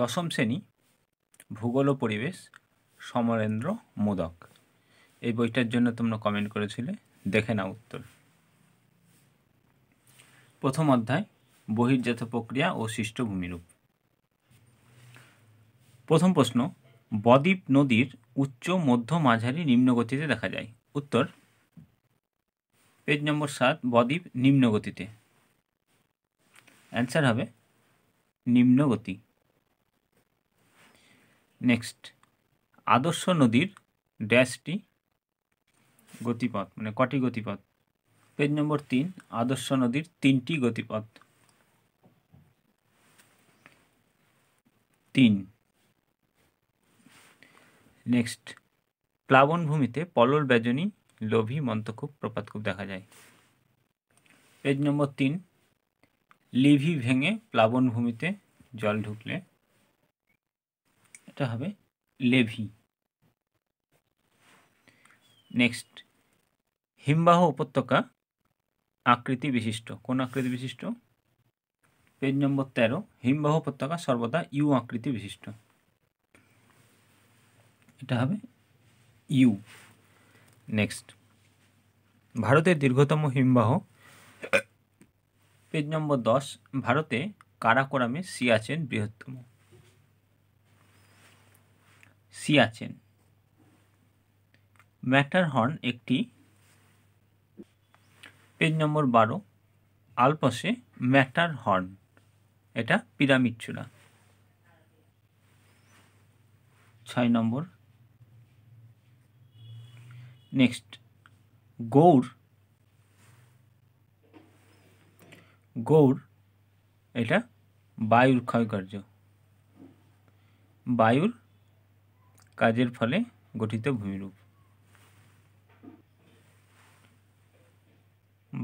দশম শ্রেণী ভূগোল ও পরিবেশ সমরেন্দ্র মোদক এই বইটার জন্য তোমরা কমেন্ট করেছিলে দেখে নাও উত্তর প্রথম অধ্যায় বহির্জাত প্রক্রিয়া ও সৃষ্ট ভূমিরূপ প্রথম প্রশ্ন বদ্বীপ নদীর উচ্চ মধ্য মাঝারি নিম্নগতিতে দেখা যায় উত্তর পেজ নম্বর সাত বদ্বীপ নিম্নগতিতে অ্যান্সার হবে নিম্নগতি নেক্সট আদর্শ নদীর ড্যাশটি গতিপথ মানে কটি গতিপথ পেজ নম্বর তিন আদর্শ নদীর তিনটি গতিপথ তিন নেক্সট প্লাবনভূমিতে পলল ব্যজনী লোভী প্রপাত প্রপাতকূপ দেখা যায় পেজ নম্বর তিন লিভি ভেঙে প্লাবনভূমিতে জল ঢুকলে এটা হবে লেভি নেক্সট হিমবাহ উপত্যকা আকৃতি বিশিষ্ট কোন আকৃতি বিশিষ্ট পেজ নম্বর তেরো হিমবাহ উপত্যকা সর্বদা ইউ আকৃতি বিশিষ্ট এটা হবে ইউ নেক্সট ভারতের দীর্ঘতম হিমবাহ পেজ নম্বর দশ ভারতে কারাকোরামে সিয়াচেন বৃহত্তম সিয়াচেন ম্যাটারহর্ন একটি পেজ নম্বর বারো আলপসে ম্যাটারহর্ন এটা পিরামিড চূড়া ছয় নম্বর নেক্সট গৌড় গৌড় এটা বায়ুর ক্ষয়কার্য বায়ুর কাজের ফলে গঠিত ভূমিরূপ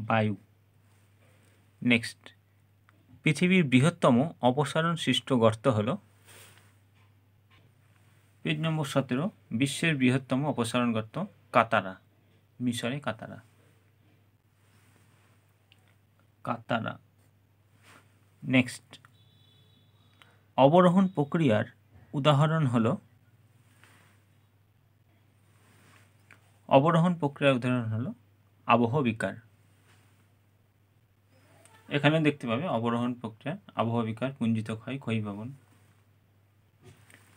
বায়ু নেক্সট পৃথিবীর বৃহত্তম অপসারণ সৃষ্ট গর্ত হল পেজ নম্বর সতেরো বিশ্বের বৃহত্তম অপসারণ গর্ত কাতারা মিশরে কাতারা কাতারা নেক্সট অবরোহণ প্রক্রিয়ার উদাহরণ হলো অবরোহণ প্রক্রিয়ার উদাহরণ হলো আবহ বিকার এখানে দেখতে পাবে অবরোহণ প্রক্রিয়া আবহ বিকার পুঞ্জিত ক্ষয় ক্ষয়ী ভবন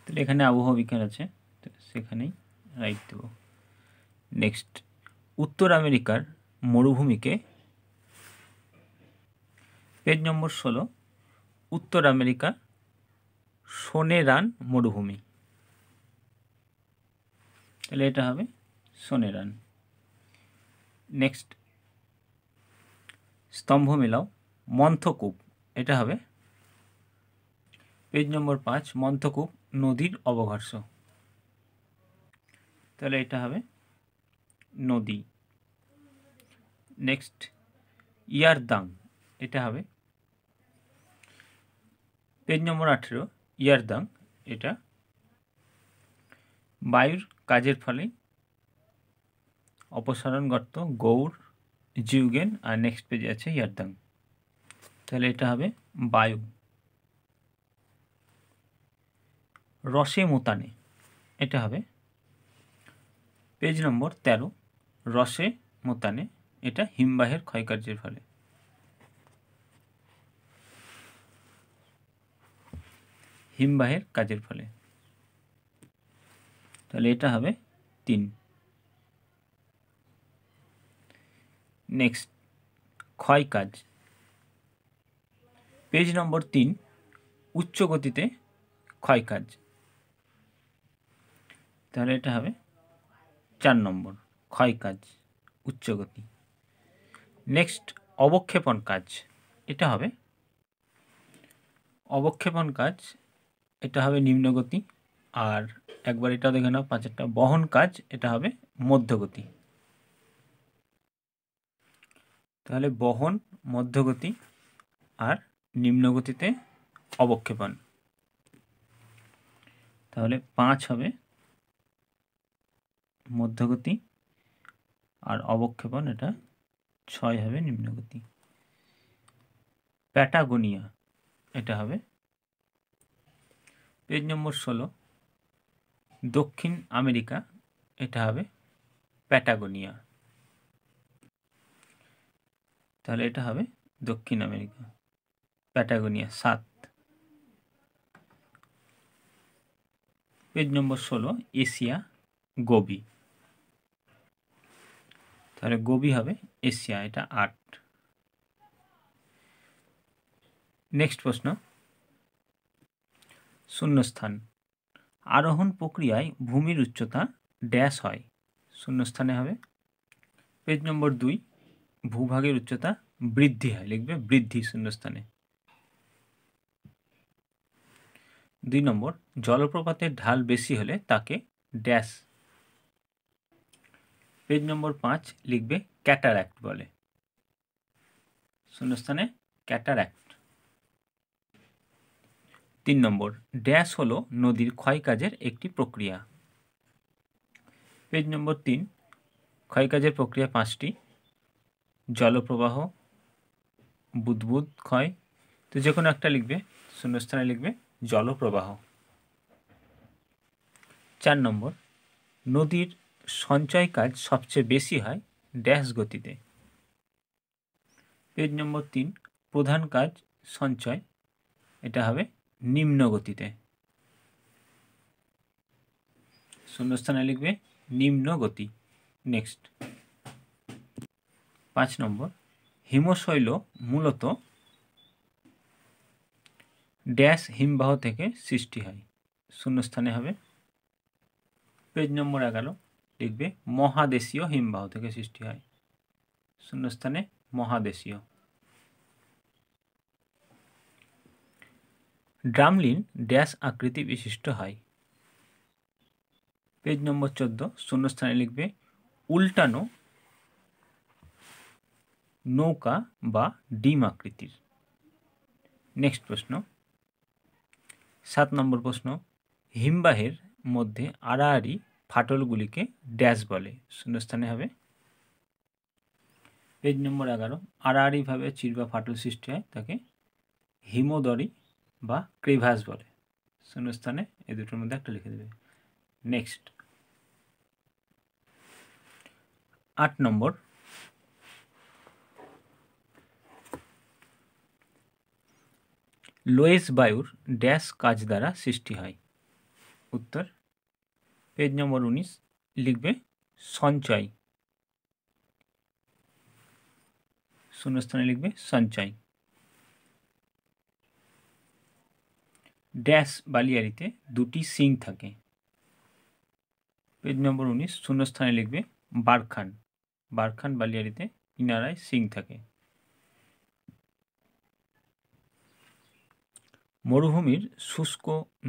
তাহলে এখানে আবহ বিকার আছে তো সেখানেই রাইট দেব নেক্সট উত্তর আমেরিকার মরুভূমিকে পেজ নম্বর ষোলো উত্তর আমেরিকা সোনেরান মরুভূমি তাহলে এটা হবে রান নেক্সট স্তম্ভ মেলাও মন্থকূপ এটা হবে পেজ নম্বর পাঁচ মন্থকূপ নদীর অবঘর্ষ তাহলে এটা হবে নদী নেক্সট ইয়ারদাং এটা হবে পেজ নম্বর আঠেরো ইয়ারদাং এটা বায়ুর কাজের ফলে অপসারণ গর্ত গৌর জিউগেন আর নেক্সট পেজে আছে ইয়ারদাং তাহলে এটা হবে বায়ু রসে মোতানে এটা হবে পেজ নম্বর তেরো রসে মোতানে এটা হিমবাহের ক্ষয়কার্যের ফলে হিমবাহের কাজের ফলে তাহলে এটা হবে তিন নেক্সট ক্ষয় কাজ পেজ নম্বর তিন উচ্চ গতিতে ক্ষয় কাজ তাহলে এটা হবে চার নম্বর ক্ষয় কাজ উচ্চ গতি নেক্সট অবক্ষেপণ কাজ এটা হবে অবক্ষেপণ কাজ এটা হবে নিম্নগতি আর একবার এটা দেখে নাও পাঁচেরটা বহন কাজ এটা হবে মধ্যগতি তাহলে বহন মধ্যগতি আর নিম্নগতিতে অবক্ষেপণ তাহলে পাঁচ হবে মধ্যগতি আর অবক্ষেপণ এটা ছয় হবে নিম্নগতি প্যাটাগোনিয়া এটা হবে পেজ নম্বর ষোলো দক্ষিণ আমেরিকা এটা হবে প্যাটাগোনিয়া তাহলে এটা হবে দক্ষিণ আমেরিকা প্যাটাগোনিয়া সাত পেজ নম্বর ষোলো এশিয়া গোবি তাহলে গোবি হবে এশিয়া এটা আট নেক্সট প্রশ্ন শূন্যস্থান আরোহণ প্রক্রিয়ায় ভূমির উচ্চতা ড্যাশ হয় শূন্যস্থানে হবে পেজ নম্বর দুই ভূভাগের উচ্চতা বৃদ্ধি হয় লিখবে বৃদ্ধি শূন্যস্থানে দুই নম্বর জলপ্রপাতের ঢাল বেশি হলে তাকে ড্যাশ পেজ নম্বর পাঁচ লিখবে ক্যাটার অ্যাক্ট বলে শূন্যস্থানে ক্যাটার অ্যাক্ট তিন নম্বর ড্যাশ হলো নদীর ক্ষয়কাজের একটি প্রক্রিয়া পেজ নম্বর তিন ক্ষয়কাজের প্রক্রিয়া পাঁচটি জলপ্রবাহ বুদবুদ ক্ষয় তো যে কোনো একটা লিখবে শূন্যস্থানে লিখবে জলপ্রবাহ চার নম্বর নদীর সঞ্চয় কাজ সবচেয়ে বেশি হয় ড্যাশ গতিতে পেজ নম্বর তিন প্রধান কাজ সঞ্চয় এটা হবে নিম্ন গতিতে শূন্যস্থানে লিখবে নিম্ন গতি নেক্সট পাঁচ নম্বর হিমশৈল মূলত ড্যাশ হিমবাহ থেকে সৃষ্টি হয় শূন্যস্থানে হবে পেজ নম্বর এগারো লিখবে মহাদেশীয় হিমবাহ থেকে সৃষ্টি হয় শূন্যস্থানে মহাদেশীয় ড্রামলিন ড্যাশ আকৃতি বিশিষ্ট হয় পেজ নম্বর চোদ্দ শূন্যস্থানে লিখবে উল্টানো ন কা বা ডি আকৃতি नेक्स्ट প্রশ্ন 7 নম্বর প্রশ্ন হিমবাহের মধ্যে আরাড়ি ফাটলগুলিকে ড্যাশ বলে শূন্যস্থানে হবে পেজ নম্বর 11 আরাড়ি ভাবে চিরে বা ফাটল সৃষ্টিকে হিমোদরি বা ক্রেভাস বলে শূন্যস্থানে এই দুটোর মধ্যে একটা লিখে দেবে नेक्स्ट 8 নম্বর लोएस वायर डैश काज द्वारा सृष्टि है उत्तर पेज नम्बर उन्नीस लिखबे संचय शून्य स्थान लिखबे संचय डैश बालियारी दूटी सींग थे पेज नम्बर उन्नीस शून्य स्थान लिखबे बारखान बारखान बालियारी इनाराय सींग थे মরুভূমির শুষ্ক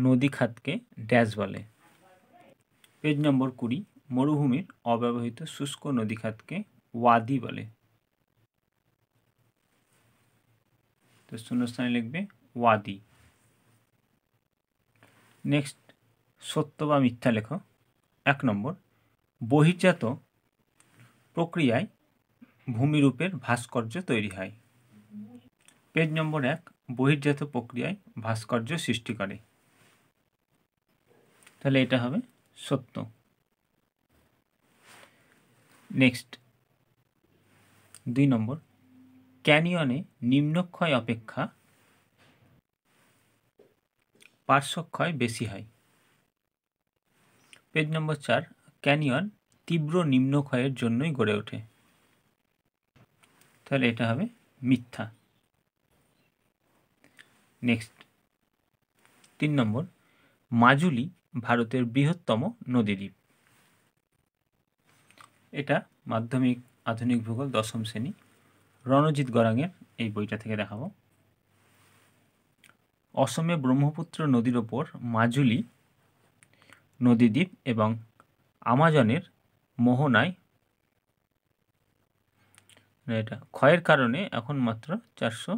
নদী খাতকে ড্যাশ বলে পেজ নম্বর কুড়ি মরুভূমির অব্যবহৃত শুষ্ক নদী খাতকে ওয়াদি বলে তো শূন্যস্থানে লিখবে ওয়াদি নেক্সট সত্য বা মিথ্যা লেখ এক নম্বর বহির্জাত প্রক্রিয়ায় ভূমিরূপের ভাস্কর্য তৈরি হয় পেজ নম্বর এক বহির্জাত প্রক্রিয়ায় ভাস্কর্য সৃষ্টি করে তাহলে এটা হবে সত্য নেক্সট দুই নম্বর ক্যানিয়নে নিম্নক্ষয় অপেক্ষা পার্শ্বক্ষয় বেশি হয় পেজ নম্বর চার ক্যানিয়ন তীব্র নিম্নক্ষয়ের জন্যই গড়ে ওঠে তাহলে এটা হবে মিথ্যা নেক্সট তিন নম্বর মাজুলি ভারতের বৃহত্তম নদীদ্বীপ এটা মাধ্যমিক আধুনিক ভূগোল দশম শ্রেণী রণজিৎ গরাঙের এই বইটা থেকে দেখাবো অসমে ব্রহ্মপুত্র নদীর ওপর মাজুলি নদীদ্বীপ এবং আমাজনের মোহনায় এটা ক্ষয়ের কারণে এখন মাত্র চারশো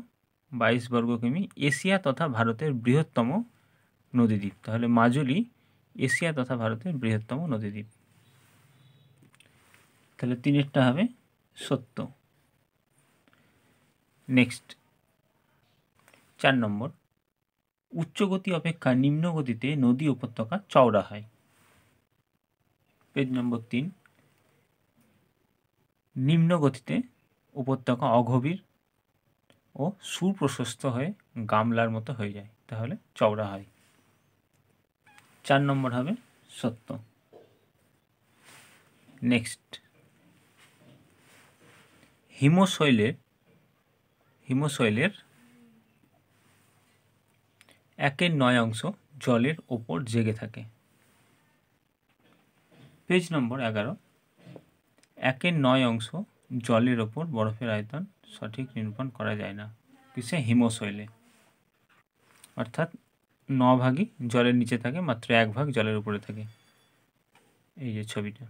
বাইশ বর্গ কিমি এশিয়া তথা ভারতের বৃহত্তম নদীদ্বীপ তাহলে মাজুলি এশিয়া তথা ভারতের বৃহত্তম নদীদ্বীপ তাহলে তিনেরটা হবে সত্য নেক্সট চার নম্বর উচ্চগতি অপেক্ষা নিম্নগতিতে নদী উপত্যকা চওড়া হয় পেজ নম্বর তিন নিম্নগতিতে উপত্যকা অগভীর ও সুপ্রশস্ত হয়ে গামলার মতো হয়ে যায় তাহলে চওড়া হয় চার নম্বর হবে সত্য নেক্সট হিমশৈলের হিমশৈলের একের নয় অংশ জলের ওপর জেগে থাকে পেজ নম্বর এগারো একের নয় অংশ জলের ওপর বরফের আয়তন সঠিক নিরূপণ করা যায় না কিসে হিমশৈলে অর্থাৎ ন ভাগই জলের নিচে থাকে মাত্র এক ভাগ জলের উপরে থাকে এই যে ছবিটা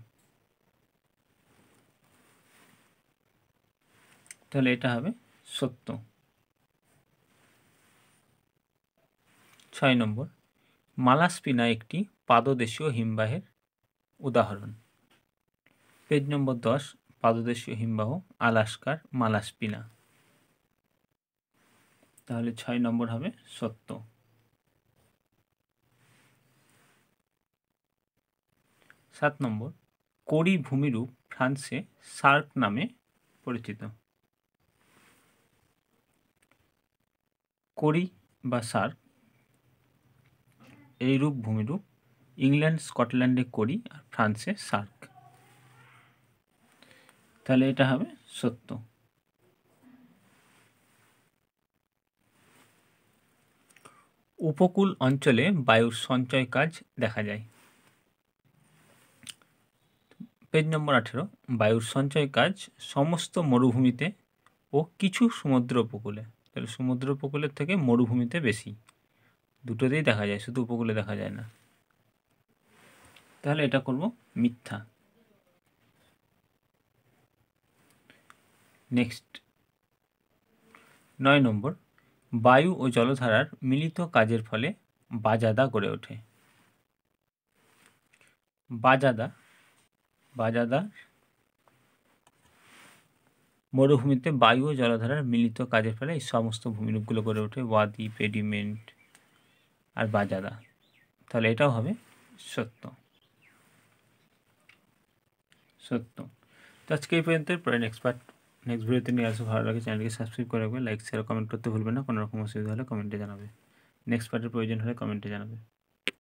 তাহলে এটা হবে সত্য ছয় নম্বর মালাস্পিনা একটি পাদদেশীয় হিমবাহের উদাহরণ পেজ নম্বর দশ পাদদেশীয় হিমবাহ আলাস্কার মালাসপিনা তাহলে ছয় নম্বর হবে সত্য সাত নম্বর করি ভূমিরূপ ফ্রান্সে সার্ক নামে পরিচিত করি বা সার্ক এইরূপ ভূমিরূপ ইংল্যান্ড স্কটল্যান্ডে করি আর ফ্রান্সে সার্ক তাহলে এটা হবে সত্য উপকূল অঞ্চলে বায়ুর সঞ্চয় কাজ দেখা যায় পেজ নম্বর আঠেরো বায়ুর সঞ্চয় কাজ সমস্ত মরুভূমিতে ও কিছু সমুদ্র উপকূলে তাহলে সমুদ্র উপকূলের থেকে মরুভূমিতে বেশি দুটোতেই দেখা যায় শুধু উপকূলে দেখা যায় না তাহলে এটা করব মিথ্যা নেক্সট নয় নম্বর বায়ু ও জলধারার মিলিত কাজের ফলে বাজাদা গড়ে ওঠে বাজাদা বাজাদা মরুভূমিতে বায়ু ও জলধারার মিলিত কাজের ফলে এই সমস্ত ভূমিরূপগুলো গড়ে ওঠে ওয়াদি পেডিমেন্ট আর বাজাদা তাহলে এটাও হবে সত্য সত্য তো আজকে এই পর্যন্ত পরে নেক্সট পার্ট নেক্সট ভিডিওতে নিয়ে আসবো ভালো লাগে চ্যানেলকে সাবস্ক্রাইব করে রাখবে লাইক শেয়ার কমেন্ট করতে ভুলবে না কোনো রকম অসুবিধা হলে কমেন্টে জানাবে নেক্সট পার্টের প্রয়োজন হলে কমেন্টে জানাবে